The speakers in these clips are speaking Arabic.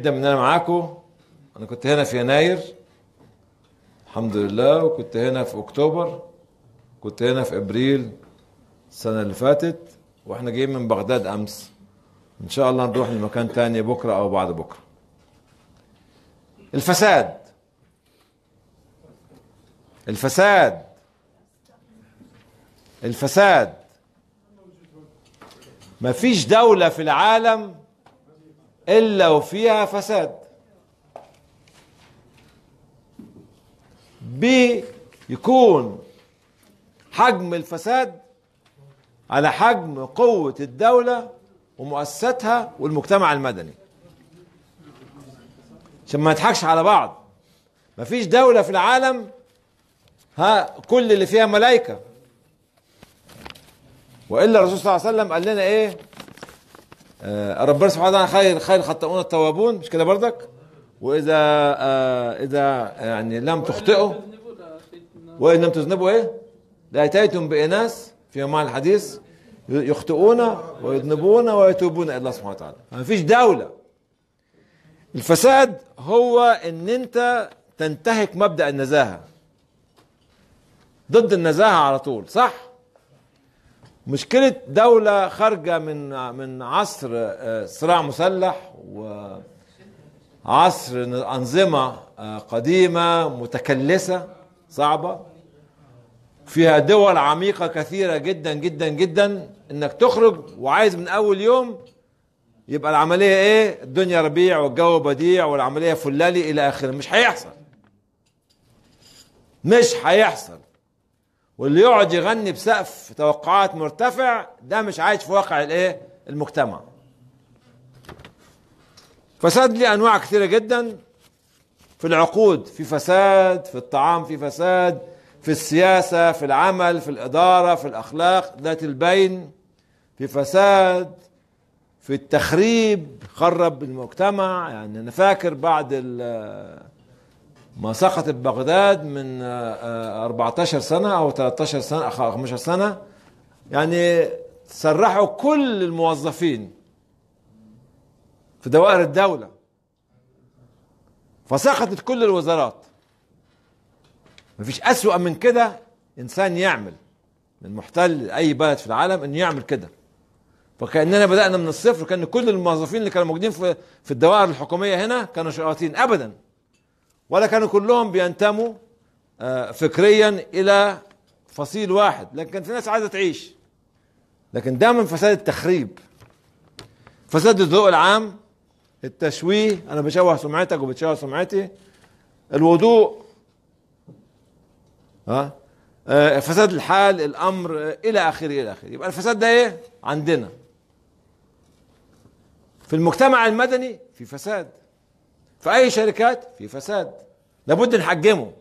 جدا ان انا معاكم انا كنت هنا في يناير الحمد لله وكنت هنا في اكتوبر كنت هنا في ابريل السنه اللي فاتت واحنا جايين من بغداد امس ان شاء الله نروح لمكان تاني بكره او بعد بكره الفساد الفساد الفساد مفيش دولة في العالم إلا وفيها فساد ب يكون حجم الفساد على حجم قوة الدولة ومؤسساتها والمجتمع المدني عشان ما نضحكش على بعض ما فيش دولة في العالم ها كل اللي فيها ملائكة وإلا الرسول صلى الله عليه وسلم قال لنا إيه آه، ربنا سبحانه وتعالى خير خير خطئون التوابون مش كده بردك واذا آه، اذا يعني لم تخطئوا وان لم تذنبوا ايه لاتيتم باناس في معنى الحديث يخطئون ويذنبون ويتوبون الى الله سبحانه وتعالى ما فيش دوله الفساد هو ان انت تنتهك مبدا النزاهه ضد النزاهه على طول صح مشكلة دولة خارجة من من عصر آه، صراع مسلح وعصر أنظمة آه، قديمة متكلسة صعبة فيها دول عميقة كثيرة جدا جدا جدا انك تخرج وعايز من اول يوم يبقى العملية ايه الدنيا ربيع والجو بديع والعملية فلالي الى اخره مش هيحصل مش هيحصل واللي يقعد يغني بسقف توقعات مرتفع ده مش عايش في واقع الايه المجتمع فساد ليه انواع كثيره جدا في العقود في فساد في الطعام في فساد في السياسه في العمل في الاداره في الاخلاق ذات البين في فساد في التخريب خرب المجتمع يعني انا فاكر بعد ال ما سقطت بغداد من 14 آه، آه، سنة أو 13 سنة أو 15 سنة يعني سرحوا كل الموظفين في دوائر الدولة فسقطت كل الوزارات مفيش أسوأ من كده إنسان يعمل من محتل أي بلد في العالم إنه يعمل كده فكأننا بدأنا من الصفر كأن كل الموظفين اللي كانوا موجودين في الدوائر الحكومية هنا كانوا شياطين أبداً ولا كانوا كلهم بينتموا آه، فكريا الى فصيل واحد لكن كان في ناس عايزه تعيش لكن دائما فساد التخريب فساد الذوق العام التشويه انا بشوه سمعتك وبتشوه سمعتي الوضوء ها آه، فساد الحال الامر الى اخره الى اخره يبقى الفساد ده ايه عندنا في المجتمع المدني في فساد في اي شركات في فساد لابد نحجمه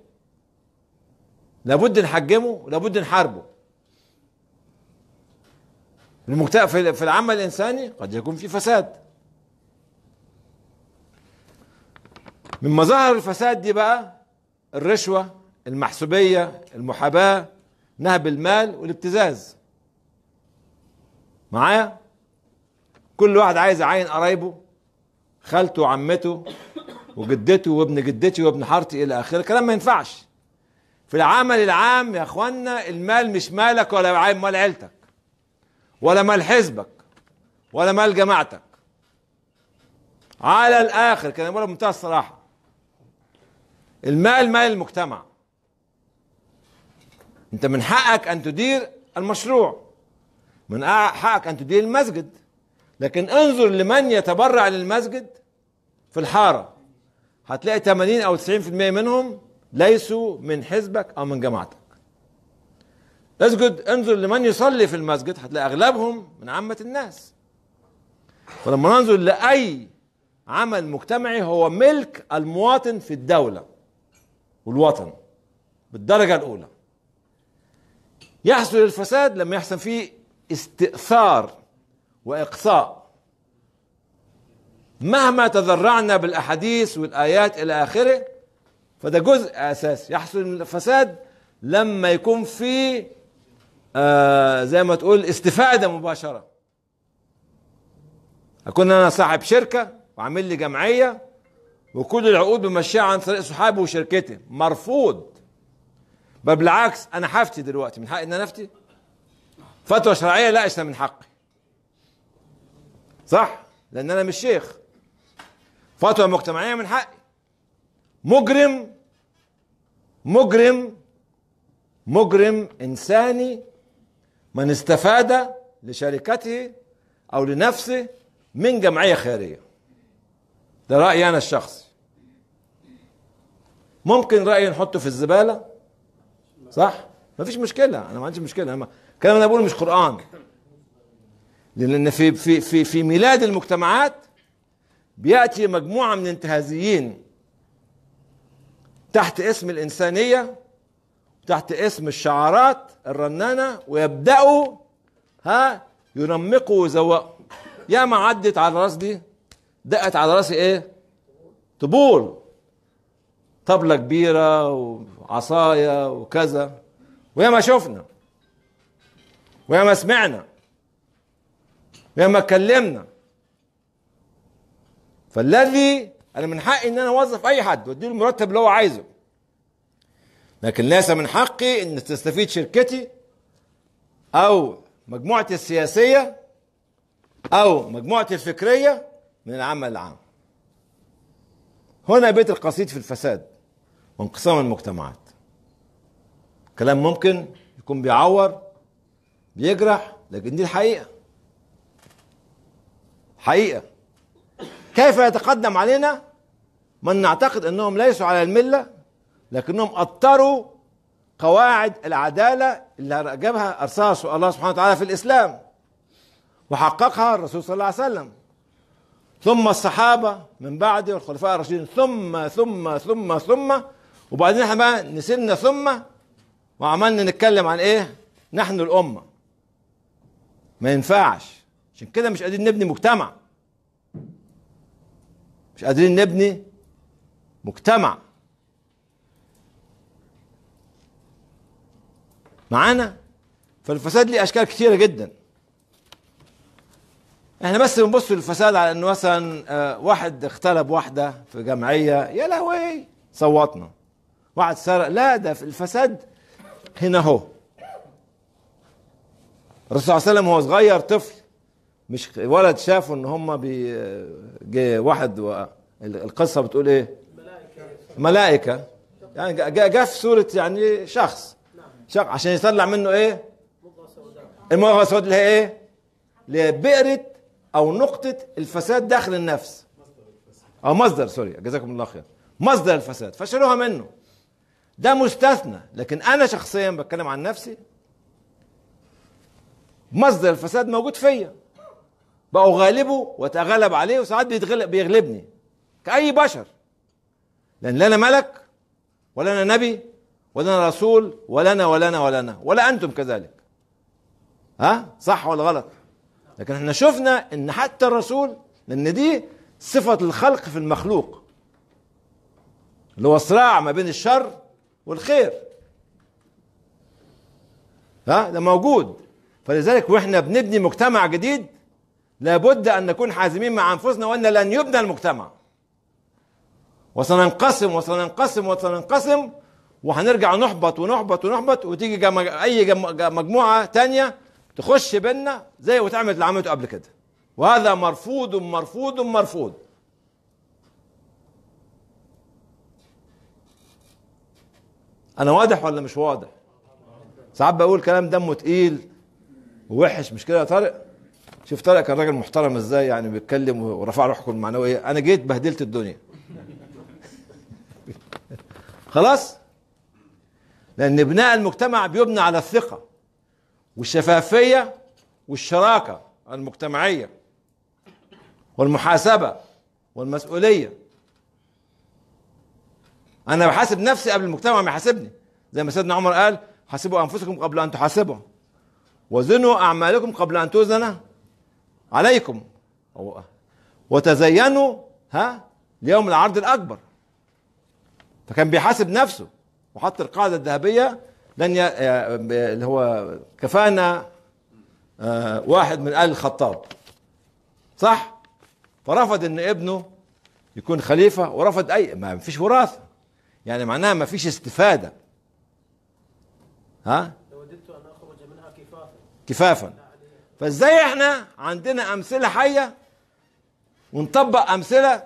لابد نحجمه لابد نحاربه في العمل الانساني قد يكون في فساد من مظاهر الفساد دي بقى الرشوه المحسوبيه المحاباه نهب المال والابتزاز معايا كل واحد عايز يعين قرايبه خالته عمته وجدته وابن جدتي وابن حارتي الى اخره كلام ما ينفعش في العمل العام يا اخوانا المال مش مالك ولا مال عيلتك ولا مال حزبك ولا مال جماعتك على الاخر كان بقول بمنتهى الصراحه المال مال المجتمع انت من حقك ان تدير المشروع من حقك ان تدير المسجد لكن انظر لمن يتبرع للمسجد في الحاره هتلاقي 80 او 90% منهم ليسوا من حزبك او من جماعتك اسجد انظر لمن يصلي في المسجد هتلاقي اغلبهم من عامه الناس فلما ننظر لاي عمل مجتمعي هو ملك المواطن في الدوله والوطن بالدرجه الاولى يحصل الفساد لما يحصل فيه استئثار واقصاء مهما تذرعنا بالاحاديث والايات الى اخره فده جزء اساسي يحصل الفساد لما يكون في آه زي ما تقول استفاده مباشره اكون انا صاحب شركه وعامل لي جمعيه وكل العقود بمشيها عن طريق صحابي وشركتي مرفوض بل بالعكس انا حفتي دلوقتي من حقي ان انا افتي فتوى شرعيه لا اشتري من حقي صح لان انا مش شيخ فتوى مجتمعية من حقي مجرم مجرم مجرم إنساني من استفاد لشركته أو لنفسه من جمعية خيرية ده رأيي أنا الشخصي ممكن رأيي نحطه في الزبالة صح ما فيش مشكلة أنا ما عنديش مشكلة أنا الكلام اللي أنا بقوله مش قرآن لأن في في في في ميلاد المجتمعات بياتي مجموعه من الانتهازيين تحت اسم الانسانيه تحت اسم الشعارات الرنانه ويبداوا ها ينمقوا ويزوقوا ياما عدت على راس دي دقت على راسي ايه طبول طبلة كبيرة وعصاية وكذا وياما شفنا وياما سمعنا وياما اتكلمنا فالذي انا من حقي ان انا اوظف اي حد واديله المرتب اللي هو عايزه لكن ليس من حقي ان تستفيد شركتي او مجموعتي السياسيه او مجموعتي الفكريه من العمل العام هنا بيت القصيد في الفساد وانقسام المجتمعات كلام ممكن يكون بيعور بيجرح لكن دي الحقيقه حقيقه كيف يتقدم علينا من نعتقد انهم ليسوا على المله لكنهم اضطروا قواعد العداله اللي جابها ارساس الله سبحانه وتعالى في الاسلام وحققها الرسول صلى الله عليه وسلم ثم الصحابه من بعده والخلفاء الراشدين ثم ثم ثم ثم وبعدين احنا بقى نسينا ثم وعملنا نتكلم عن ايه؟ نحن الامه ما ينفعش عشان كده مش قادرين نبني مجتمع مش قادرين نبني مجتمع معانا فالفساد ليه اشكال كتيره جدا احنا بس بنبص للفساد على انه مثلا آه، واحد اختلب واحده في جمعيه يا لهوي صوتنا واحد سرق لا ده في الفساد هنا اهو الرسول صلى الله عليه وسلم وهو صغير طفل مش ولد شافوا ان هم بي واحد و... القصه بتقول ايه ملائكه ملائكه يعني جاء في صوره يعني شخص شخص عشان يطلع منه ايه المغه السوداء اللي هي ايه اللي هي بئرة او نقطه الفساد داخل النفس او مصدر سوري جزاكم الله خير مصدر الفساد فشلوها منه ده مستثنى لكن انا شخصيا بتكلم عن نفسي مصدر الفساد موجود فيا بقوا غالبه واتغلب عليه وساعات بيتغلب بيغلبني كأي بشر لأن لا أنا ملك ولا أنا نبي ولا أنا رسول ولا أنا ولا أنا ولا أنا ولا أنتم كذلك ها صح ولا غلط لكن احنا شفنا ان حتى الرسول لان دي صفة الخلق في المخلوق اللي هو صراع ما بين الشر والخير ها ده موجود فلذلك واحنا بنبني مجتمع جديد لابد أن نكون حازمين مع أنفسنا وأن لن يبنى المجتمع وسننقسم وسننقسم وسننقسم وهنرجع نحبط ونحبط ونحبط وتيجي جم... أي جم... مجموعة تانية تخش بينا زي وتعمل اللي عملته قبل كده وهذا مرفوض مرفوض مرفوض أنا واضح ولا مش واضح؟ ساعات بقول كلام دمه تقيل ووحش مش كده يا طارق؟ شوف طارق كان راجل محترم ازاي يعني بيتكلم ورفع روحه المعنويه انا جيت بهدلت الدنيا خلاص لان بناء المجتمع بيبنى على الثقه والشفافيه والشراكه المجتمعيه والمحاسبه والمسؤوليه انا بحاسب نفسي قبل المجتمع ما يحاسبني زي ما سيدنا عمر قال حاسبوا انفسكم قبل ان تحاسبوا وزنوا اعمالكم قبل ان توزنوا عليكم وتزينوا ها ليوم العرض الاكبر فكان بيحاسب نفسه وحط القاعده الذهبيه لن ي... آه، آه، اللي هو كفانا آه، واحد من ال الخطاب صح فرفض ان ابنه يكون خليفه ورفض اي ما فيش وراثه يعني معناها ما فيش استفاده ها لوددت ان اخرج منها كفافا كفافا فازاي احنا عندنا امثله حيه ونطبق امثله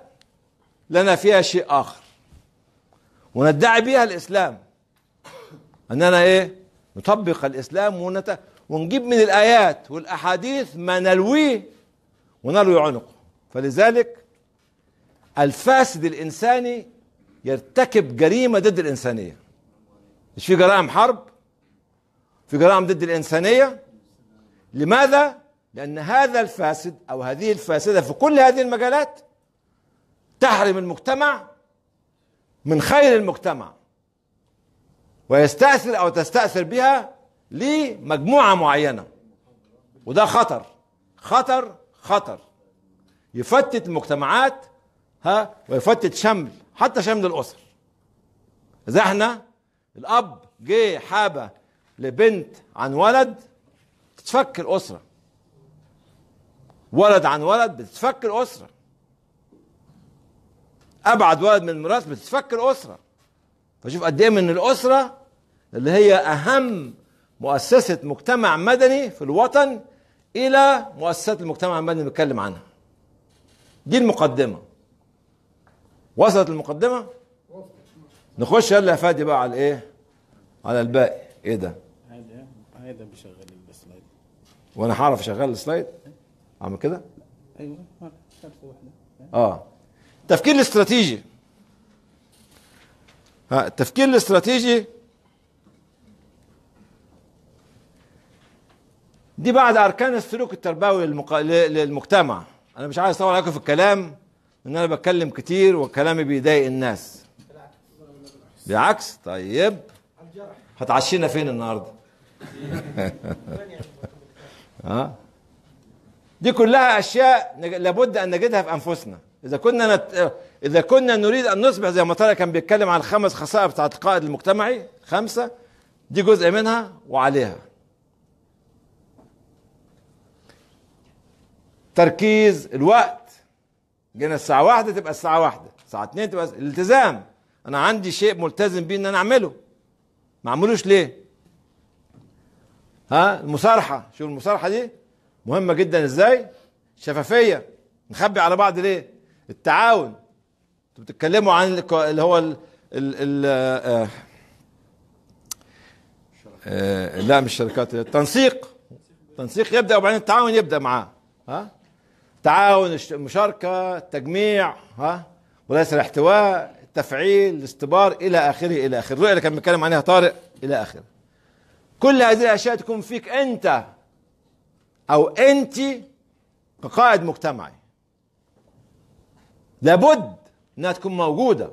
لنا فيها شيء اخر وندعي بيها الاسلام اننا ايه نطبق الاسلام ونت... ونجيب من الايات والاحاديث ما نلويه ونلوي عنقه فلذلك الفاسد الانساني يرتكب جريمه ضد الانسانيه مش في جرائم حرب في جرائم ضد الانسانيه لماذا؟ لأن هذا الفاسد أو هذه الفاسدة في كل هذه المجالات تحرم المجتمع من خير المجتمع ويستأثر أو تستأثر بها لمجموعة معينة وده خطر خطر خطر يفتت المجتمعات ها ويفتت شمل حتى شمل الأسر إذا احنا الأب جه حابة لبنت عن ولد بتتفك الأسرة ولد عن ولد بتتفك الأسرة أبعد ولد من مراته بتتفك الأسرة فشوف قد إيه من الأسرة اللي هي أهم مؤسسة مجتمع مدني في الوطن إلى مؤسسات المجتمع المدني اللي بنتكلم عنها دي المقدمة وصلت المقدمة نخش يلا يا فادي بقى على الايه على الباقي ايه ده هذا هذا وانا هعرف اشغل السلايد اعمل كده ايوه اه التفكير الاستراتيجي ها التفكير الاستراتيجي دي بعد اركان السلوك التربوي للمق... للمجتمع انا مش عايز اطول عليكم في الكلام ان انا بتكلم كتير وكلامي بيضايق الناس بالعكس طيب هتعشينا فين النهارده ها دي كلها اشياء لابد ان نجدها في انفسنا اذا كنا نت... اذا كنا نريد ان نصبح زي ما طارق كان بيتكلم عن الخمس خصائص بتاعت القائد المجتمعي خمسه دي جزء منها وعليها تركيز الوقت جينا الساعة واحدة تبقى الساعة واحدة الساعة اتنين تبقى الالتزام أنا عندي شيء ملتزم بيه إن أنا أعمله ما أعملوش ليه ها المصارحه شوف المصارحه دي مهمه جدا ازاي شفافيه نخبي على بعض ليه التعاون انتوا بتتكلموا عن اللي هو ال ال ال آه، آه، لا مش شركات التنسيق التنسيق يبدا وبعدين التعاون يبدا معاه ها تعاون المشاركه التجميع ها وليس الاحتواء التفعيل الاستبار الى اخره الى اخره الرؤيه اللي كان بيتكلم عليها طارق الى اخره كل هذه الأشياء تكون فيك أنت أو أنت كقائد مجتمعي لابد أنها تكون موجودة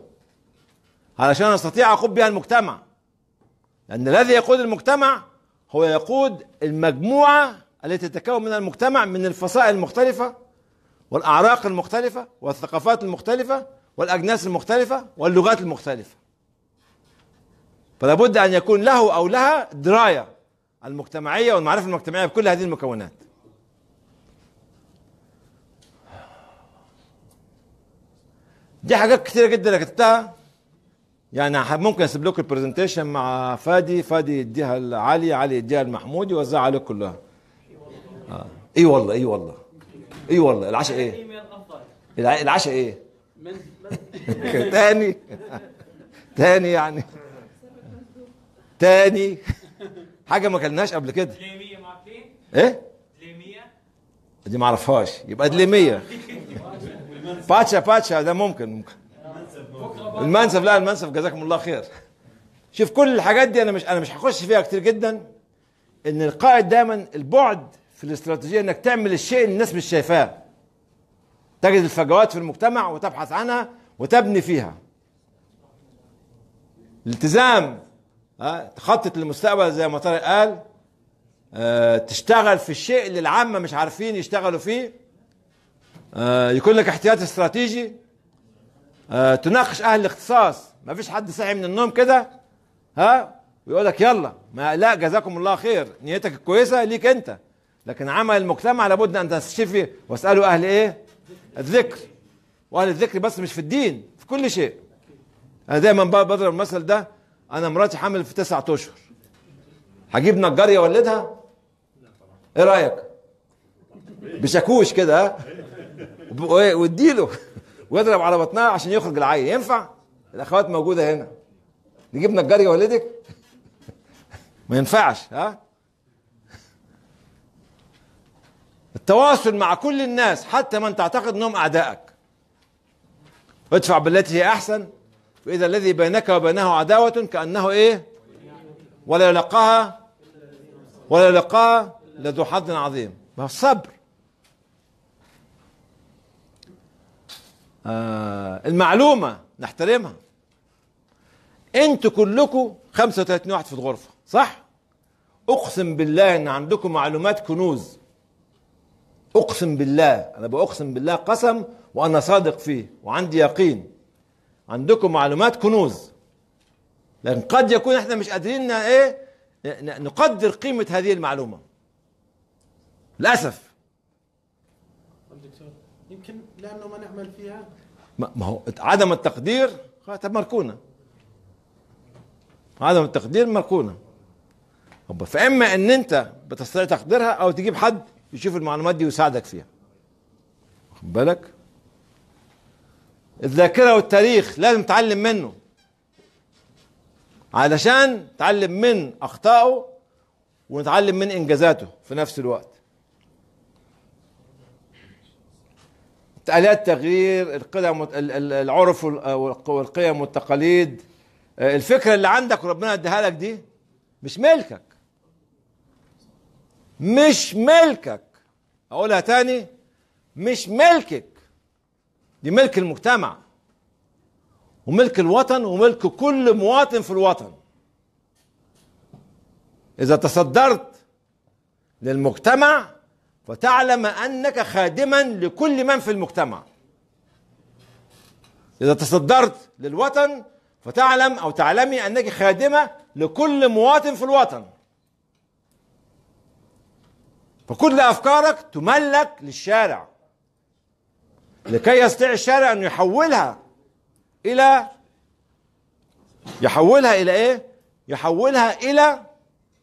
علشان أستطيع أقود بها المجتمع لأن الذي يقود المجتمع هو يقود المجموعة التي تتكون من المجتمع من الفصائل المختلفة والأعراق المختلفة والثقافات المختلفة والأجناس المختلفة واللغات المختلفة فلا بد أن يكون له أو لها دراية المجتمعية والمعرفة المجتمعية بكل هذه المكونات دي حاجات كثيره جدا أنا كتبتها يعني ممكن اسيب لكم البرزنتيشن مع فادي فادي يديها لعلي علي يديها لمحمود يوزعها عليكم كلها آه. اي والله اي والله اي والله العشاء ايه العشاء ايه تاني تاني يعني تاني حاجه ما اكلناش قبل كده دليميه معاك ايه دليميه دي ما اعرفهاش يبقى دليميه باتشا باتشا ده ممكن ممكن المنسف لا المنسف جزاكم الله خير شوف كل الحاجات دي انا مش انا مش هخش فيها كتير جدا ان القائد دايما البعد في الاستراتيجيه انك تعمل الشيء اللي الناس مش شايفاه تجد الفجوات في المجتمع وتبحث عنها وتبني فيها الالتزام خطط للمستقبل زي ما طارق قال آه، تشتغل في الشيء اللي العامة مش عارفين يشتغلوا فيه آه، يكون لك احتياط استراتيجي آه، تناقش أهل الاختصاص ما فيش حد صاحي من النوم كده ها ويقول لك يلا ما لا جزاكم الله خير نيتك الكويسة ليك أنت لكن عمل المجتمع لابد أن تستشفي واسألوا أهل إيه الذكر وأهل الذكر بس مش في الدين في كل شيء أنا دايما بضرب المثل ده انا مراتي حامل في تسعة اشهر هجيب نجار يولدها ايه رايك بشاكوش كده واديله واضرب على بطنها عشان يخرج العيل ينفع الاخوات موجوده هنا نجيب نجار يولدك ما ينفعش ها التواصل مع كل الناس حتى من تعتقد انهم اعدائك ادفع بالتي هي احسن فإذا الذي بينك وبينه عداوة كأنه إيه ولا يلقاها ولا يلقاها لذو حظ عظيم الصبر آه المعلومة نحترمها انتوا كلكم 35 واحد في الغرفة صح؟ اقسم بالله ان عندكم معلومات كنوز اقسم بالله انا باقسم بالله قسم وانا صادق فيه وعندي يقين عندكم معلومات كنوز لكن قد يكون احنا مش قادرين ايه نقدر قيمة هذه المعلومة للأسف دكتور يمكن لأنه ما نعمل فيها ما هو عدم التقدير طب مركونة عدم التقدير مركونة فإما أن أنت بتستطيع تقديرها أو تجيب حد يشوف المعلومات دي ويساعدك فيها واخد بالك الذاكرة والتاريخ لازم تعلم منه علشان تعلم من أخطائه ونتعلم من إنجازاته في نفس الوقت آلات تغيير القيم العرف والقيم والتقاليد آه، الفكرة اللي عندك وربنا اديها لك دي مش ملكك مش ملكك أقولها تاني مش ملكك دي ملك المجتمع وملك الوطن وملك كل مواطن في الوطن إذا تصدرت للمجتمع فتعلم أنك خادما لكل من في المجتمع إذا تصدرت للوطن فتعلم أو تعلمي أنك خادمة لكل مواطن في الوطن فكل أفكارك تملك للشارع لكي يستطيع الشارع أن يحولها إلى يحولها إلى إيه؟ يحولها إلى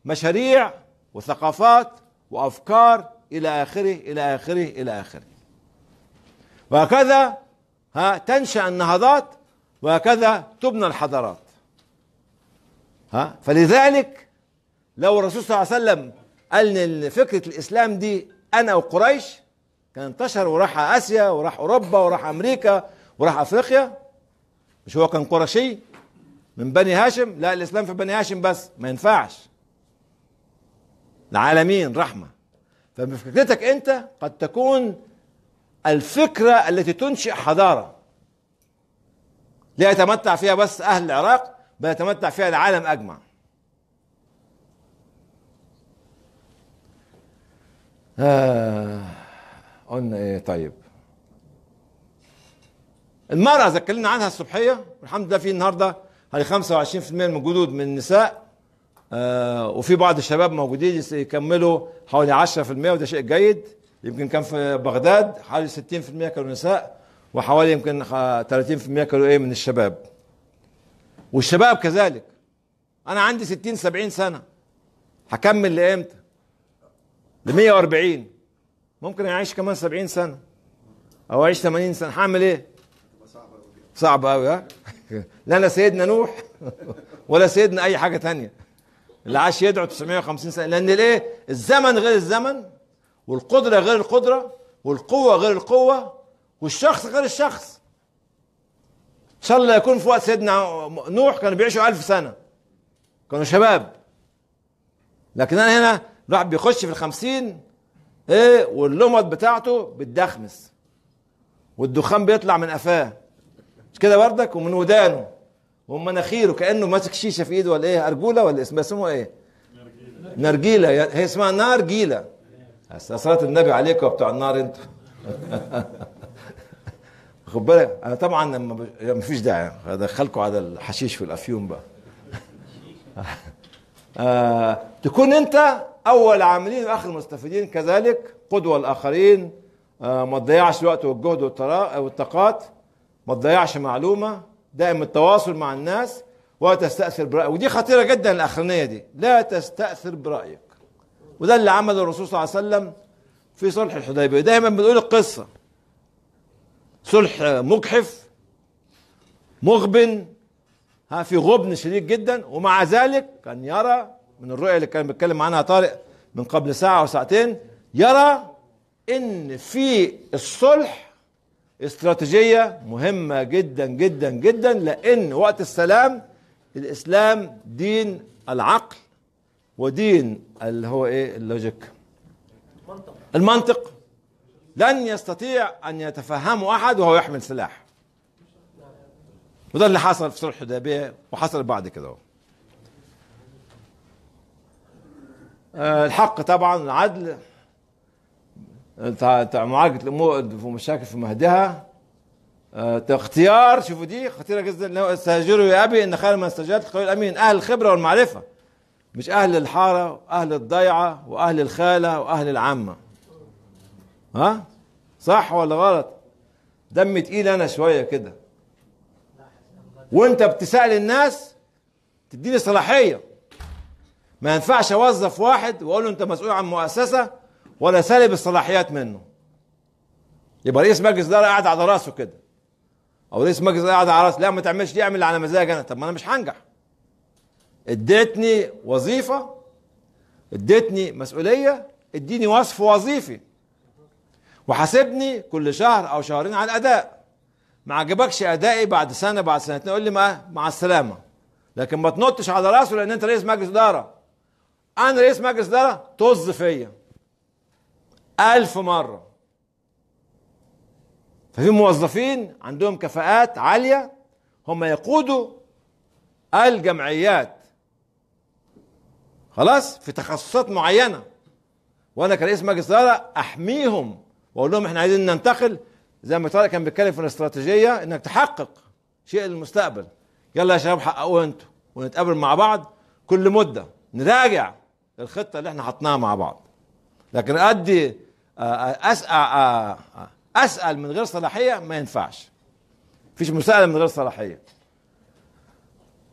مشاريع وثقافات وأفكار إلى آخره إلى آخره إلى آخره وهكذا ها تنشأ النهضات وهكذا تبنى الحضارات ها فلذلك لو الرسول صلى الله عليه وسلم قال ان فكره الاسلام دي انا وقريش كان انتشر وراح اسيا وراح اوروبا وراح امريكا وراح افريقيا مش هو كان قرشي من بني هاشم لا الاسلام في بني هاشم بس ما ينفعش العالمين رحمه فبفكرتك انت قد تكون الفكره التي تنشئ حضاره لا يتمتع فيها بس اهل العراق بل يتمتع فيها العالم اجمع آه. قلنا ايه طيب المرأة ذكرنا عنها الصبحية والحمد لله في النهاردة حوالي 25% من الجدود من النساء آه وفي بعض الشباب موجودين يكملوا حوالي 10% وده شيء جيد يمكن كان في بغداد حوالي 60% كانوا نساء وحوالي يمكن 30% كانوا ايه من الشباب والشباب كذلك انا عندي 60 70 سنه هكمل لامتى ل 140 ممكن اعيش كمان 70 سنه او اعيش 80 سنه هعمل ايه صعب قوي ها لا لا سيدنا نوح ولا سيدنا اي حاجه تانية اللي عاش يدعو 950 سنه لان الايه الزمن غير الزمن والقدره غير القدره والقوه غير القوه والشخص غير الشخص ان شاء الله يكون في وقت سيدنا نوح كانوا بيعيشوا ألف سنه كانوا شباب لكن انا هنا الواحد بيخش في الخمسين ايه واللمط بتاعته بتدخمس والدخان بيطلع من قفاه مش كده بردك ومن ودانه ومن مناخيره كانه ماسك شيشه في ايده ولا ايه ارجوله ولا اسمها اسمه ايه نرجيله نرجيله هي اسمها نارجيله صلاه النبي عليكم بتوع النار انت خد بالك انا طبعا لما يعني ما فيش داعي ادخلكم على الحشيش في الافيون بقى آه تكون انت اول عاملين واخر مستفيدين كذلك قدوه الاخرين آه، ما تضيعش الوقت والجهد والطاقات ما تضيعش معلومه دائم التواصل مع الناس ولا تستاثر برايك ودي خطيره جدا الاخرانيه دي لا تستاثر برايك وده اللي عمله الرسول صلى الله عليه وسلم في صلح الحديبيه دايما بنقول القصه صلح مجحف مغبن ها في غبن شديد جدا ومع ذلك كان يرى من الرؤية اللي كان بيتكلم عنها طارق من قبل ساعة أو ساعتين يرى إن في الصلح استراتيجية مهمة جدا جدا جدا لأن وقت السلام الإسلام دين العقل ودين اللي هو إيه اللوجيك المنطق المنطق لن يستطيع أن يتفهمه أحد وهو يحمل سلاح وده اللي حصل في صلح الحديبية وحصل بعد كده آه، الحق طبعا العدل معالجة الأمور مشاكل في مهدها آه، اختيار شوفوا دي خطيرة جدا لو استهجروا يا أبي إن خير من استجرت القوي الأمين أهل الخبرة والمعرفة مش أهل الحارة وأهل الضيعة وأهل الخالة وأهل العمة ها صح ولا غلط دم تقيل أنا شوية كده وأنت بتسأل الناس تديني صلاحية ما ينفعش اوظف واحد واقول له انت مسؤول عن مؤسسه ولا سالب الصلاحيات منه يبقى رئيس مجلس الاداره قاعد على راسه كده او رئيس مجلس قاعد على راسه لا ما تعملش دي اعمل اللي على مزاجي انا طب ما انا مش هنجح اديتني وظيفه اديتني مسؤوليه اديني وصف وظيفي وحاسبني كل شهر او شهرين على الاداء ما عجبكش ادائي بعد سنه بعد سنتين قول لي ما مع السلامه لكن ما تنطش على راسه لان انت رئيس مجلس اداره انا رئيس مجلس اداره طز فيا ألف مرة ففي موظفين عندهم كفاءات عالية هم يقودوا الجمعيات خلاص في تخصصات معينة وأنا كرئيس مجلس إدارة أحميهم وأقول لهم إحنا عايزين ننتقل زي ما طارق كان بيتكلم في الاستراتيجية إنك تحقق شيء للمستقبل يلا يا شباب حققوه أنتوا ونتقابل مع بعض كل مدة نراجع الخطه اللي احنا حطناها مع بعض لكن ادي آه، آه، اسال آه، اسال من غير صلاحيه ما ينفعش فيش مساءله من غير صلاحيه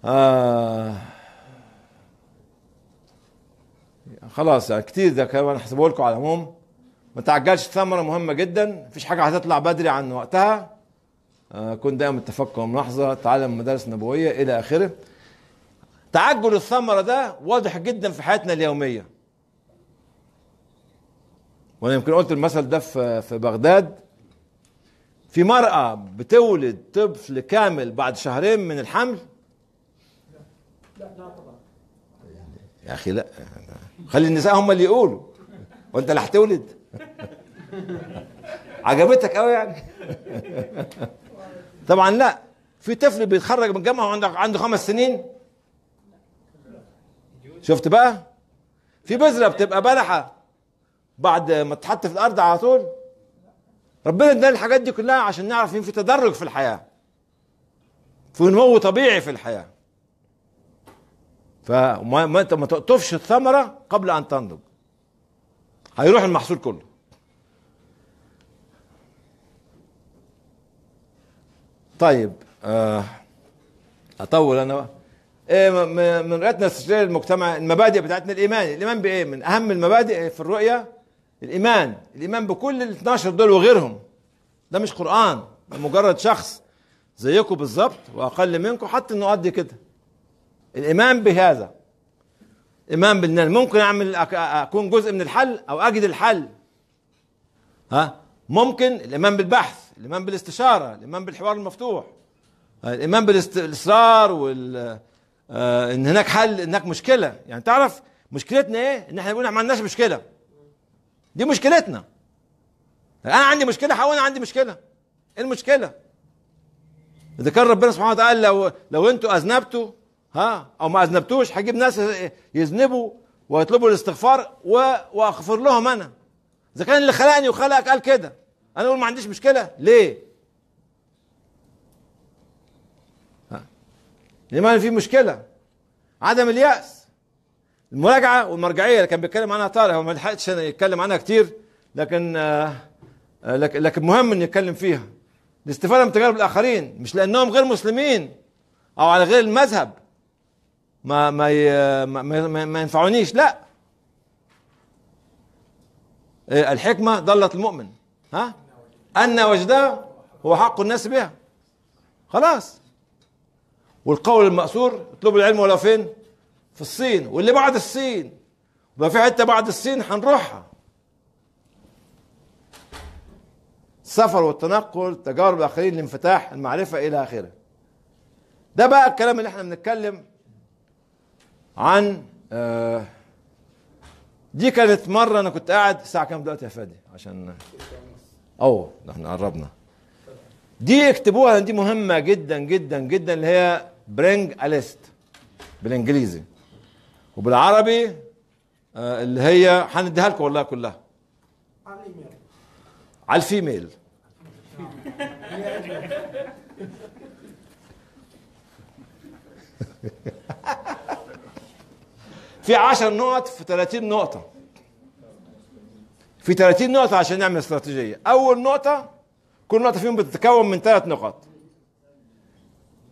آه خلاص كتير ده كمان هحسبه لكم على العموم ما تعجلش ثمره مهمه جدا مفيش حاجه هتطلع بدري عن وقتها آه كن دائما التفكر ملاحظه تعلم مدارس نبويه الى اخره تعجل الثمرة ده واضح جدا في حياتنا اليومية وانا يمكن قلت المثل ده في في بغداد في مرأة بتولد طفل كامل بعد شهرين من الحمل لا طبعا يا اخي لا خلي النساء هم اللي يقولوا وانت اللي هتولد عجبتك قوي يعني طبعا لا في طفل بيتخرج من الجامعه وعنده عنده خمس سنين شفت بقى في بذره بتبقى بلحه بعد ما تتحط في الارض على طول ربنا ادانا الحاجات دي كلها عشان نعرف ان في تدرج في الحياه في نمو طبيعي في الحياه فما انت ما تقطفش الثمره قبل ان تنضج هيروح المحصول كله طيب أه اطول انا بقى إيه، من رؤيتنا لاستشلال المجتمع المبادئ بتاعتنا الايمان الايمان بايه من اهم المبادئ في الرؤيه الايمان الايمان بكل ال 12 دول وغيرهم ده مش قران ده مجرد شخص زيكم بالظبط واقل منكم حتى انه قد كده الايمان بهذا ايمان بان ممكن اعمل اكون جزء من الحل او اجد الحل ها ممكن الايمان بالبحث الايمان بالاستشاره الايمان بالحوار المفتوح الايمان بالاصرار وال آه، ان هناك حل هناك مشكله يعني تعرف مشكلتنا ايه ان احنا نقول ما عندناش مشكله دي مشكلتنا يعني انا عندي مشكله حوانا عندي مشكله ايه المشكله اذا كان ربنا سبحانه وتعالى لو لو انتوا اذنبتوا ها او ما اذنبتوش هجيب ناس يذنبوا ويطلبوا الاستغفار واغفر لهم انا اذا كان اللي خلقني وخلقك قال كده انا اقول ما عنديش مشكله ليه الايمان في مشكله عدم الياس المراجعه والمرجعيه اللي كان بيتكلم عنها طارق هو ما لحقش يتكلم عنها كتير لكن آه، آه، لكن مهم ان يتكلم فيها الاستفاده من تجارب الاخرين مش لانهم غير مسلمين او على غير المذهب ما ما ما, ما, ما ينفعونيش لا آه، الحكمه ضلت المؤمن ها ان وجدها هو حق الناس بها خلاص والقول المأثور اطلبوا العلم ولا فين في الصين واللي بعد الصين ما في حتة بعد الصين هنروحها السفر والتنقل تجارب الآخرين الانفتاح المعرفة إلى آخره ده بقى الكلام اللي احنا بنتكلم عن آه، دي كانت مرة أنا كنت قاعد الساعة كام دلوقتي يا فادي عشان أوه احنا قربنا دي اكتبوها دي مهمه جدا جدا جدا اللي هي برينج اليست بالانجليزي وبالعربي آه، اللي هي هنديها لكم والله كلها على الايميل على الفيميل في 10 نقط في 30 نقطة في 30 نقطة عشان نعمل استراتيجية أول نقطة كل نقطة فيهم بتتكون من ثلاث نقط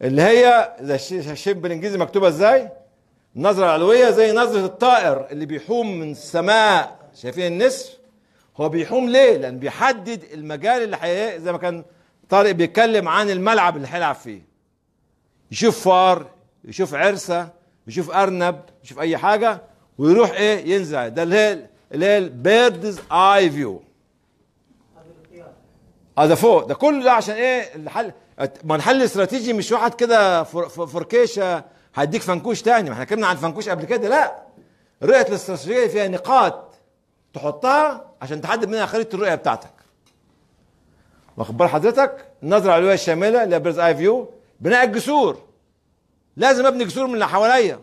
اللي هي زي الشيب بالانجليزي مكتوبة ازاي؟ النظرة العلوية زي نظرة الطائر اللي بيحوم من السماء شايفين النسر هو بيحوم ليه؟ لأن بيحدد المجال اللي حي... زي ما كان طارق بيتكلم عن الملعب اللي هيلعب فيه يشوف فار يشوف عرسة يشوف أرنب يشوف أي حاجة ويروح إيه ينزل ده اللي هي اللي هي البيردز آي فيو هذا آه، فوق ده كله ده عشان ايه الحل ما الحل الاستراتيجي مش واحد كده فركيشه هيديك فنكوش تاني ما احنا اتكلمنا عن فنكوش قبل كده لا رؤيه الاستراتيجيه فيها نقاط تحطها عشان تحدد منها خريطه الرؤيه بتاعتك واخد بال حضرتك النظره العلويه الشامله اللي بيرز اي فيو بناء الجسور لازم ابني جسور من اللي حواليا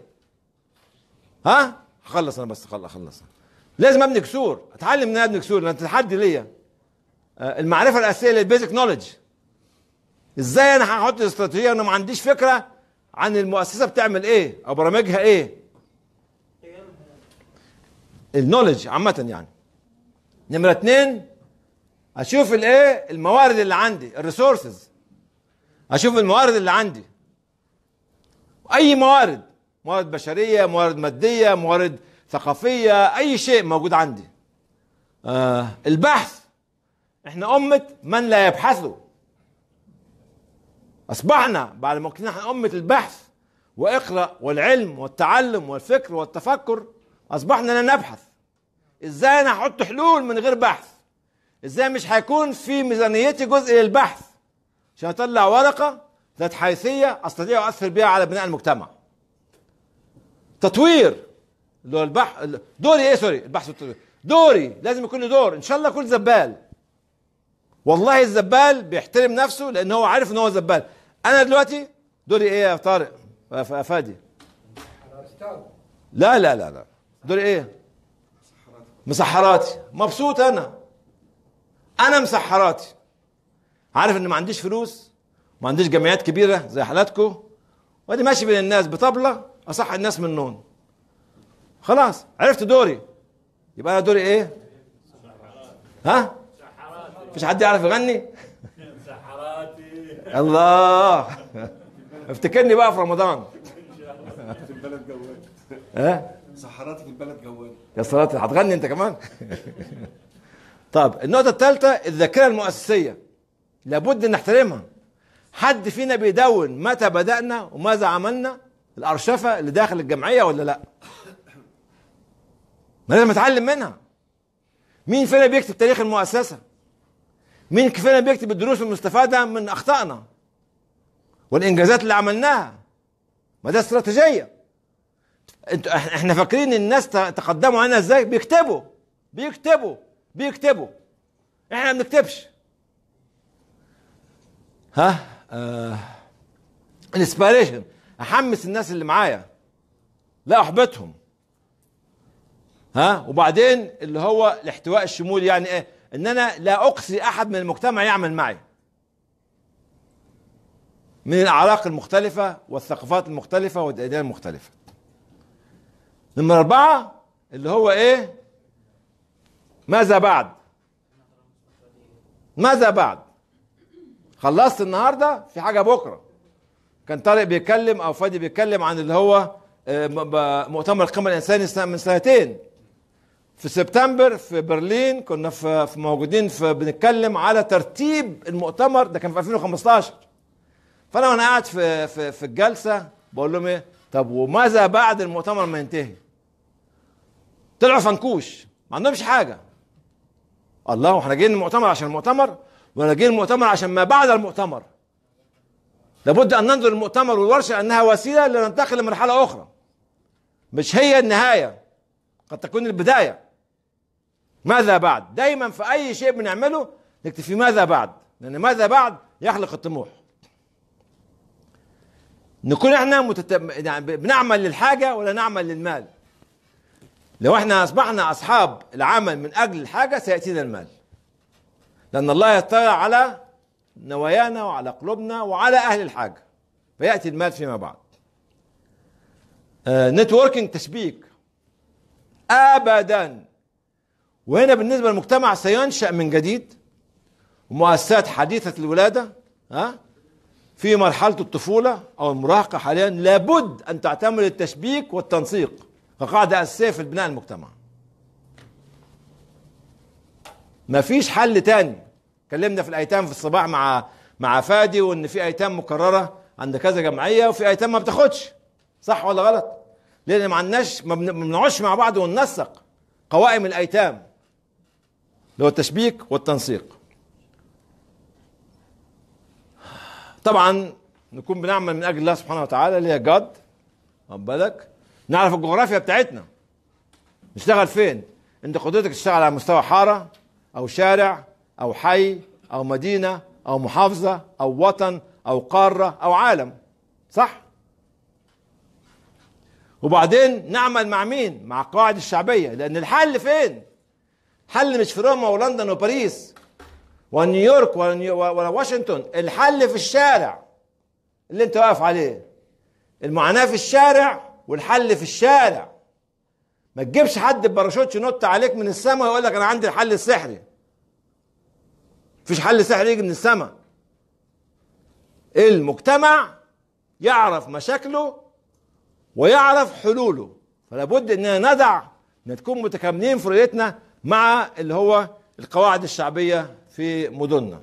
ها خلص انا بس خلص خلص لازم ابني جسور اتعلم ان ابني جسور لان تحدي ليا آه، المعرفه الاساسيه للبيزك نولج ازاي انا هحط استراتيجيه انا ما عنديش فكره عن المؤسسه بتعمل ايه او برامجها ايه النولج عامه يعني نمره اتنين اشوف الايه الموارد اللي عندي الريسورسز اشوف الموارد اللي عندي اي موارد موارد بشريه موارد ماديه موارد ثقافيه اي شيء موجود عندي آه البحث احنا أمة من لا يبحثوا أصبحنا بعد ما كنا أمة البحث واقرأ والعلم والتعلم والفكر والتفكر أصبحنا لا نبحث إزاي أنا أحط حلول من غير بحث إزاي مش هيكون في ميزانيتي جزء للبحث عشان أطلع ورقة ذات حيثية أستطيع أؤثر بها على بناء المجتمع تطوير اللي هو البحث دوري ايه سوري البحث والتطوير دوري لازم يكون لي دور ان شاء الله كل زبال والله الزبال بيحترم نفسه لان هو عارف ان هو زبال انا دلوقتي دوري ايه يا طارق يا فادي لا لا لا لا دوري ايه مسحراتي مبسوط انا انا مسحراتي عارف ان ما عنديش فلوس ما عنديش جمعيات كبيره زي حالاتكم وادي ماشي بين الناس بطبله اصح الناس من نون خلاص عرفت دوري يبقى انا دوري ايه ها مفيش حد يعرف يغني الله افتكرني بقى في رمضان البلد ها سحراتي في البلد جوال يا سحراتي هتغني انت كمان طب النقطة الثالثة الذاكرة المؤسسية لابد ان نحترمها حد فينا بيدون متى بدأنا وماذا عملنا الأرشفة اللي داخل الجمعية ولا لا ما لازم اتعلم منها مين فينا بيكتب تاريخ المؤسسة مين كفينا بيكتب الدروس المستفادة من أخطائنا والإنجازات اللي عملناها ما ده استراتيجية انتوا احنا فاكرين الناس تقدموا عنا ازاي بيكتبوا بيكتبوا بيكتبوا احنا ما بنكتبش ها آه. الانسبيريشن احمس الناس اللي معايا لا احبطهم ها وبعدين اللي هو الاحتواء الشمولي يعني ايه ان انا لا اقصي احد من المجتمع يعمل معي من الاعراق المختلفه والثقافات المختلفه والاديان المختلفه نمرة أربعة اللي هو إيه؟ ماذا بعد؟ ماذا بعد؟ خلصت النهاردة في حاجة بكرة كان طارق بيتكلم أو فادي بيتكلم عن اللي هو آه، مؤتمر القمة الإنساني من سنتين في سبتمبر في برلين كنا في موجودين في بنتكلم على ترتيب المؤتمر ده كان في 2015 فانا وانا قاعد في في في الجلسه بقول لهم ايه طب وماذا بعد المؤتمر ما ينتهي طلعوا فنكوش ما عندهمش حاجه الله واحنا جايين المؤتمر عشان المؤتمر ولا جايين المؤتمر عشان ما بعد المؤتمر لابد ان ننظر المؤتمر والورشه انها وسيله لننتقل لمرحله اخرى مش هي النهايه قد تكون البدايه ماذا بعد دايما في اي شيء بنعمله نكتب ماذا بعد لان ماذا بعد يخلق الطموح نكون احنا متتب... يعني بنعمل للحاجه ولا نعمل للمال لو احنا اصبحنا اصحاب العمل من اجل الحاجه سياتينا المال لان الله يطلع على نوايانا وعلى قلوبنا وعلى اهل الحاجه فياتي المال فيما بعد نتوركينج آه، تشبيك ابدا وهنا بالنسبة للمجتمع سينشأ من جديد مؤسسات حديثة الولادة ها في مرحلة الطفولة أو المراهقة حاليا لابد أن تعتمد التشبيك والتنسيق كقاعدة أساسية في بناء المجتمع مفيش حل تاني اتكلمنا في الأيتام في الصباح مع مع فادي وإن في أيتام مكررة عند كذا جمعية وفي أيتام ما بتاخدش صح ولا غلط؟ لأن ما عندناش ما بنقعدش مع بعض وننسق قوائم الأيتام اللي هو التشبيك والتنسيق طبعا نكون بنعمل من اجل الله سبحانه وتعالى اللي هي جاد بالك نعرف الجغرافيا بتاعتنا نشتغل فين انت قدرتك تشتغل على مستوى حاره او شارع او حي او مدينه او محافظه او وطن او قاره او عالم صح وبعدين نعمل مع مين مع القواعد الشعبيه لان الحل فين حل مش في روما ولندن وباريس ونيويورك وواشنطن الحل في الشارع اللي انت واقف عليه المعاناة في الشارع والحل في الشارع ما تجيبش حد بباراشوت ينط عليك من السماء ويقول لك انا عندي الحل السحري مفيش حل سحري يجي من السماء المجتمع يعرف مشاكله ويعرف حلوله فلا بد اننا ندع ان تكون متكاملين في رؤيتنا مع اللي هو القواعد الشعبية في مدننا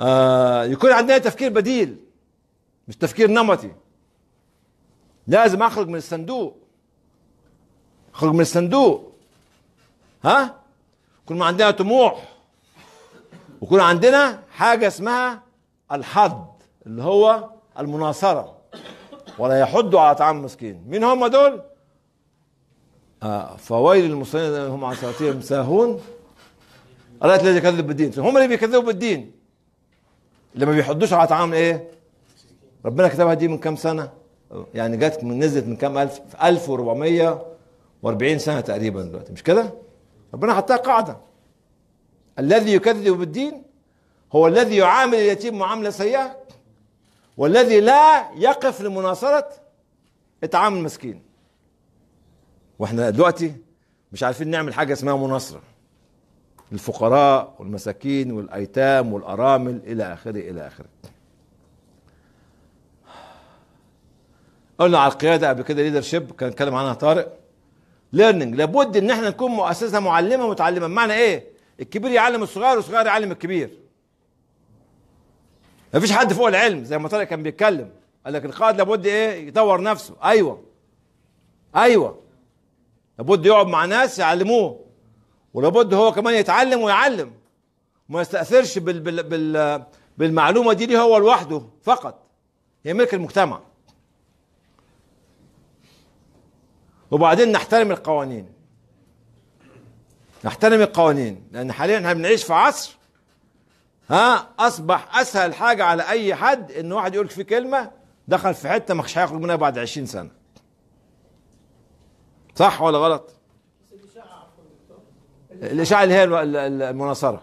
آه يكون عندنا تفكير بديل مش تفكير نمطي لازم اخرج من الصندوق اخرج من الصندوق ها يكون ما عندنا طموح ويكون عندنا حاجه اسمها الحظ اللي هو المناصره ولا يحض على طعام المسكين مين هم دول فويل للمصلين هم عن صلاتهم ساهون رأيت الذي يكذب بالدين هم اللي بيكذبوا بالدين اللي ما بيحضوش على طعام ايه ربنا كتبها دي من كام سنة يعني جت من نزلت من كام ألف في 1440 سنة تقريبا دلوقتي مش كده ربنا حطها قاعدة الذي يكذب بالدين هو الذي يعامل اليتيم معاملة سيئة والذي لا يقف لمناصرة إطعام المسكين واحنا دلوقتي مش عارفين نعمل حاجه اسمها مناصره الفقراء والمساكين والايتام والارامل الى اخره الى اخره قلنا على القياده قبل كده ليدر شيب كان اتكلم عنها طارق ليرنينج لابد ان احنا نكون مؤسسه معلمه متعلمه بمعنى ايه الكبير يعلم الصغير والصغير يعلم الكبير مفيش حد فوق العلم زي ما طارق كان بيتكلم قال لك القائد لابد ايه يطور نفسه ايوه ايوه لابد يقعد مع ناس يعلموه ولابد هو كمان يتعلم ويعلم وما يستأثرش بال بال بال بالمعلومة دي ليه هو لوحده فقط هي ملك المجتمع وبعدين نحترم القوانين نحترم القوانين لأن حاليا احنا بنعيش في عصر ها أصبح أسهل حاجة على أي حد إن واحد يقول في كلمة دخل في حتة مش هيخرج منها بعد 20 سنة صح ولا غلط الاشاعه اللي هي المناصره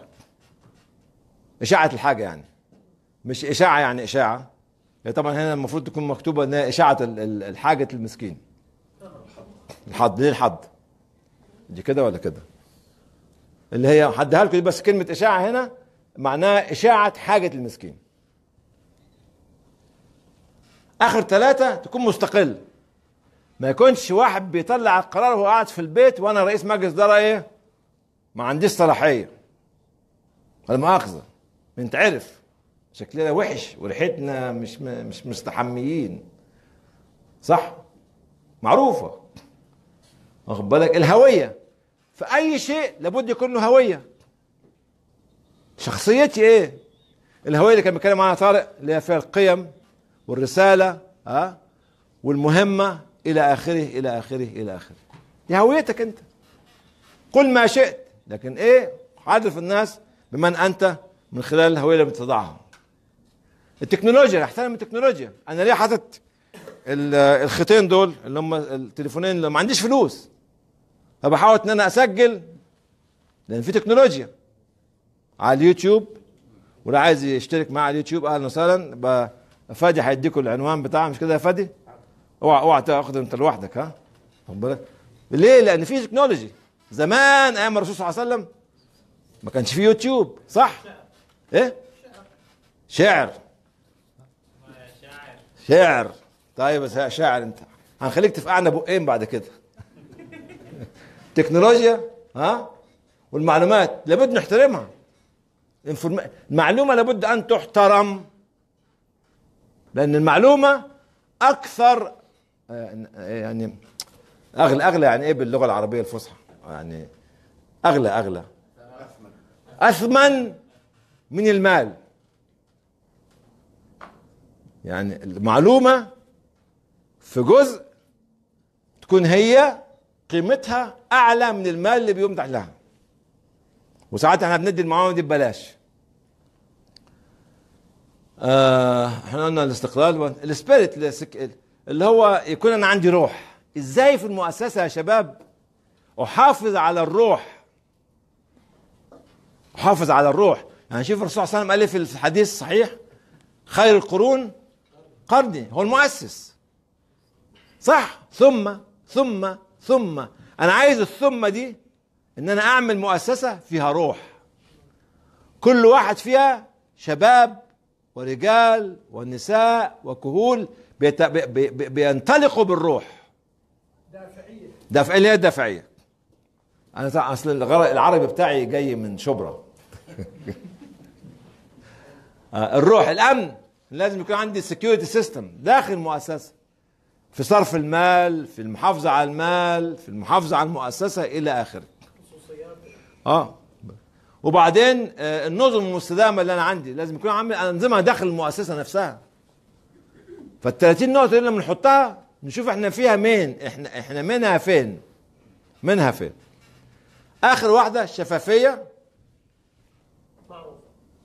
اشاعه الحاجه يعني مش اشاعه يعني اشاعه هي طبعا هنا المفروض تكون مكتوبه انها اشاعه الحاجه المسكين الحد ليه الحد دي كده ولا كده اللي هي حدها لكم بس كلمه اشاعه هنا معناها اشاعه حاجه المسكين اخر ثلاثه تكون مستقل ما يكونش واحد بيطلع القرار وهو قاعد في البيت وانا رئيس مجلس اداره ايه ما عنديش صلاحيه ولا مؤاخذه انت عارف شكلنا وحش وريحتنا مش مش مستحميين صح معروفه واخد بالك الهويه في اي شيء لابد يكون له هويه شخصيتي ايه الهويه اللي كان بيتكلم عنها طارق اللي هي فيها القيم والرساله ها آه، والمهمه إلى آخره إلى آخره إلى آخره دي هويتك أنت قل ما شئت لكن إيه عرف الناس بمن أنت من خلال الهوية اللي بتضعها التكنولوجيا احترم التكنولوجيا أنا ليه حاطط الخيطين دول اللي هم التليفونين اللي ما عنديش فلوس فبحاول ان انا اسجل لان في تكنولوجيا على اليوتيوب واللي عايز يشترك معايا على اليوتيوب اهلا وسهلا فادي هيديكم العنوان بتاعه مش كده يا فادي؟ اوعى اوعى تاخد انت لوحدك ها خد بالك ليه لان في تكنولوجي زمان ايام الرسول صلى الله عليه وسلم ما كانش في يوتيوب صح ايه شعر شعر طيب بس شاعر انت هنخليك تفقعنا بقين إيه بعد كده تكنولوجيا ها والمعلومات لابد نحترمها المعلومه لابد ان تحترم لان المعلومه اكثر يعني اغلى اغلى يعني ايه باللغه العربيه الفصحى يعني اغلى اغلى اثمن من المال يعني المعلومه في جزء تكون هي قيمتها اعلى من المال اللي بيمدح لها وساعات احنا بندي المعلومه دي ببلاش آه، احنا قلنا الاستقلال السبيريت اللي هو يكون انا عندي روح ازاي في المؤسسه يا شباب احافظ على الروح احافظ على الروح يعني شوف الرسول صلى الله عليه وسلم قال في الحديث الصحيح خير القرون قرني هو المؤسس صح ثم ثم ثم انا عايز الثم دي ان انا اعمل مؤسسه فيها روح كل واحد فيها شباب ورجال ونساء وكهول بيت... بي... بي... بينطلقوا بالروح دافعيه دافعيه دافعيه انا اصل العربي بتاعي جاي من شبرا آه، الروح الامن لازم يكون عندي سكيورتي سيستم داخل المؤسسه في صرف المال في المحافظه على المال في المحافظه على المؤسسه الى اخره اه وبعدين آه، النظم المستدامه اللي انا عندي لازم يكون عامل انظمه داخل المؤسسه نفسها فال 30 نقطة اللي بنحطها نشوف احنا فيها مين احنا احنا منها فين منها فين اخر واحدة شفافية معروفة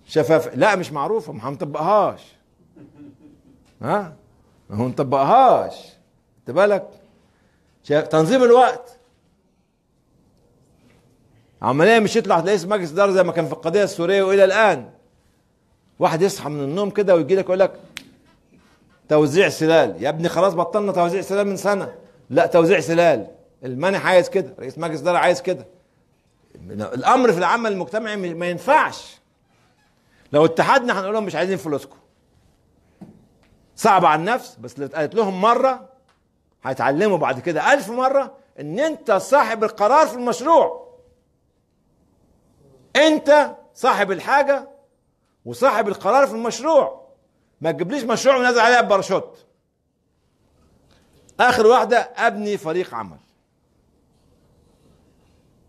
شفاف لا مش معروفة ما هنطبقهاش ها ما هو نطبقهاش انت بالك تنظيم الوقت عمليه مش يطلع رئيس مجلس اداره زي ما كان في القضيه السوريه والى الان واحد يصحى من النوم كده ويجي لك يقول لك توزيع سلال يا ابني خلاص بطلنا توزيع سلال من سنه لا توزيع سلال المانح عايز كده رئيس مجلس الاداره عايز كده الامر في العمل المجتمعي ما ينفعش لو اتحدنا هنقول لهم مش عايزين فلوسكم صعب على النفس بس لو اتقالت لهم مره هيتعلموا بعد كده ألف مره ان انت صاحب القرار في المشروع انت صاحب الحاجه وصاحب القرار في المشروع ما تجيبليش مشروع ونزل عليها بباراشوت اخر واحده ابني فريق عمل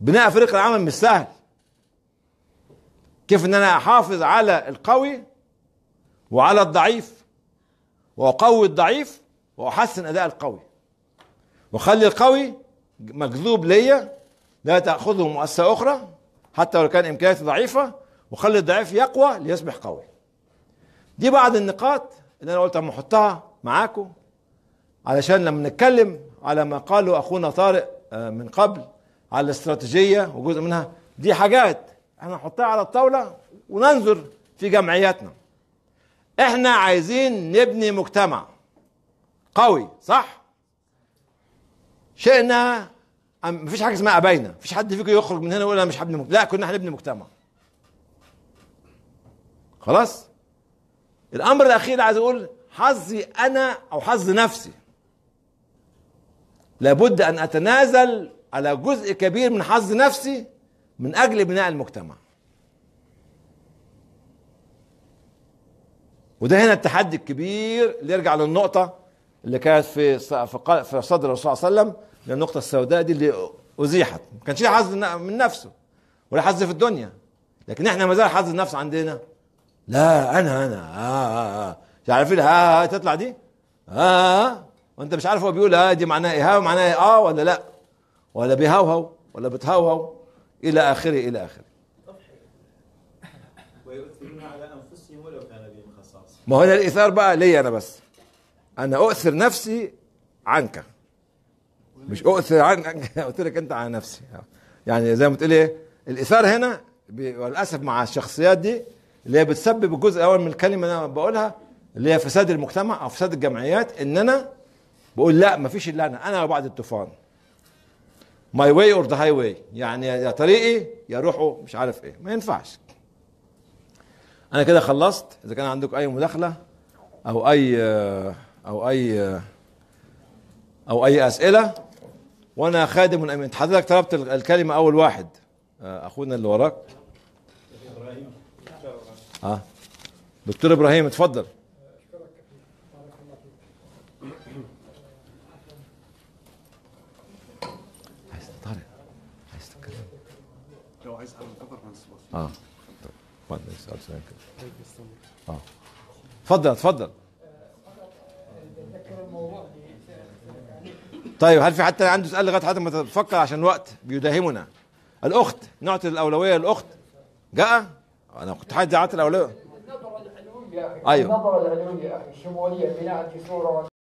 بناء فريق العمل مش سهل كيف ان انا احافظ على القوي وعلى الضعيف واقوي الضعيف واحسن اداء القوي واخلي القوي مجذوب ليا لا تاخذه مؤسسه اخرى حتى لو كان امكانياته ضعيفه وخلي الضعيف يقوى ليصبح قوي دي بعض النقاط اللي انا قلت احطها معاكم علشان لما نتكلم على ما قاله اخونا طارق آه، من قبل على الاستراتيجيه وجزء منها دي حاجات احنا نحطها على الطاوله وننظر في جمعياتنا احنا عايزين نبني مجتمع قوي صح شئنا مفيش حاجه اسمها ابينا مفيش حد فيكم يخرج من هنا ويقول انا مش هبني مجتمع لا كنا هنبني مجتمع خلاص الامر الاخير عايز اقول حظي انا او حظ نفسي لابد ان اتنازل على جزء كبير من حظ نفسي من اجل بناء المجتمع وده هنا التحدي الكبير اللي يرجع للنقطه اللي كانت في في صدر الرسول صلى الله عليه وسلم النقطه السوداء دي اللي ازيحت ما كانش ليه حظ من نفسه ولا حظ في الدنيا لكن احنا ما زال حظ النفس عندنا لا انا انا آه آه. اه عارفين ها ها تطلع دي ها آه، آه، آه. وانت مش عارف هو بيقول ها دي معناها ايه ها معناها إيه، اه ولا لا ولا بيهوهو ولا بتهوهو الى اخره الى اخره ما هو هنا الايثار بقى ليا انا بس انا اؤثر نفسي عنك مش اؤثر عنك قلت لك انت على نفسي يعني زي ما تقول ايه الايثار هنا وللاسف مع الشخصيات دي اللي هي بتسبب الجزء الاول من الكلمه اللي انا بقولها اللي هي فساد المجتمع او فساد الجمعيات ان انا بقول لا مفيش الا انا انا وبعد الطوفان ماي واي اور ذا هاي واي يعني يا طريقي يا روحه مش عارف ايه ما ينفعش انا كده خلصت اذا كان عندكم اي مداخله او اي او اي او اي اسئله وانا خادم امين حضرتك طلبت الكلمه اول واحد آه، اخونا اللي وراك اه دكتور ابراهيم اتفضل عايز طارق عايز تتكلم لو عايز حد يعتبر اه بعد اسال سؤال كده اه اتفضل اتفضل طيب هل في حد عنده سؤال لغايه حضرتك ما تفكر عشان الوقت بيداهمنا الاخت نعطي الاولويه للاخت جاء انا كنت حاجة دعات الاولاد ايوه النظره يا اخي الشموليه بناء في صوره